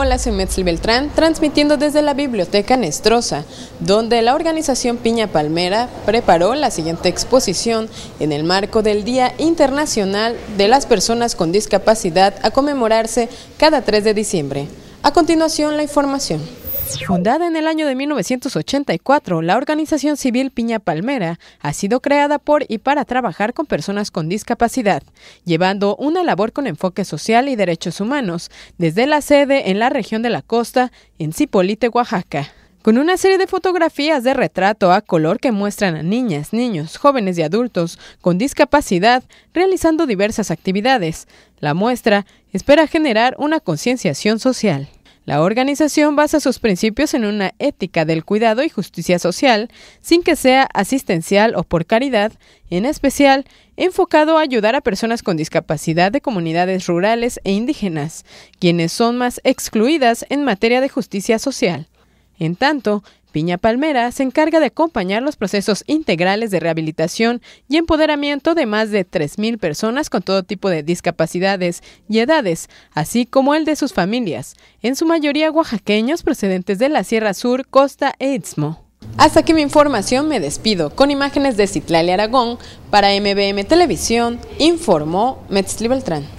Hola, soy Beltrán, transmitiendo desde la Biblioteca Nestrosa, donde la organización Piña Palmera preparó la siguiente exposición en el marco del Día Internacional de las Personas con Discapacidad a conmemorarse cada 3 de diciembre. A continuación, la información. Fundada en el año de 1984, la organización civil Piña Palmera ha sido creada por y para trabajar con personas con discapacidad, llevando una labor con enfoque social y derechos humanos desde la sede en la región de la costa, en Zipolite, Oaxaca con una serie de fotografías de retrato a color que muestran a niñas, niños, jóvenes y adultos con discapacidad realizando diversas actividades. La muestra espera generar una concienciación social. La organización basa sus principios en una ética del cuidado y justicia social, sin que sea asistencial o por caridad, en especial enfocado a ayudar a personas con discapacidad de comunidades rurales e indígenas, quienes son más excluidas en materia de justicia social. En tanto, Piña Palmera se encarga de acompañar los procesos integrales de rehabilitación y empoderamiento de más de 3.000 personas con todo tipo de discapacidades y edades, así como el de sus familias, en su mayoría oaxaqueños procedentes de la Sierra Sur, Costa e Istmo. Hasta que mi información me despido con imágenes de Citlali Aragón para MBM Televisión, informó Metzli Beltrán.